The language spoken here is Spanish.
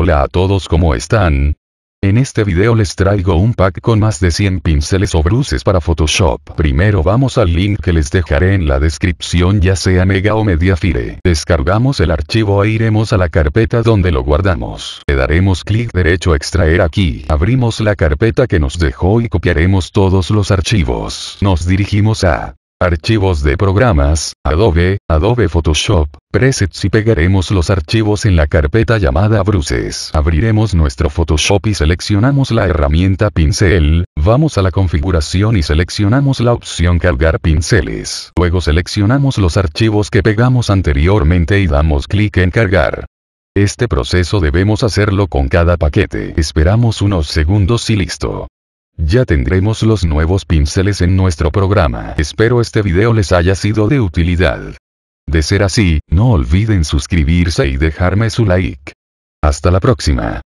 Hola a todos ¿cómo están? En este video les traigo un pack con más de 100 pinceles o bruces para Photoshop. Primero vamos al link que les dejaré en la descripción ya sea Mega o Mediafire. Descargamos el archivo e iremos a la carpeta donde lo guardamos. Le daremos clic derecho a extraer aquí. Abrimos la carpeta que nos dejó y copiaremos todos los archivos. Nos dirigimos a Archivos de programas, Adobe, Adobe Photoshop, presets y pegaremos los archivos en la carpeta llamada Bruces. Abriremos nuestro Photoshop y seleccionamos la herramienta pincel, vamos a la configuración y seleccionamos la opción cargar pinceles. Luego seleccionamos los archivos que pegamos anteriormente y damos clic en cargar. Este proceso debemos hacerlo con cada paquete. Esperamos unos segundos y listo. Ya tendremos los nuevos pinceles en nuestro programa. Espero este video les haya sido de utilidad. De ser así, no olviden suscribirse y dejarme su like. Hasta la próxima.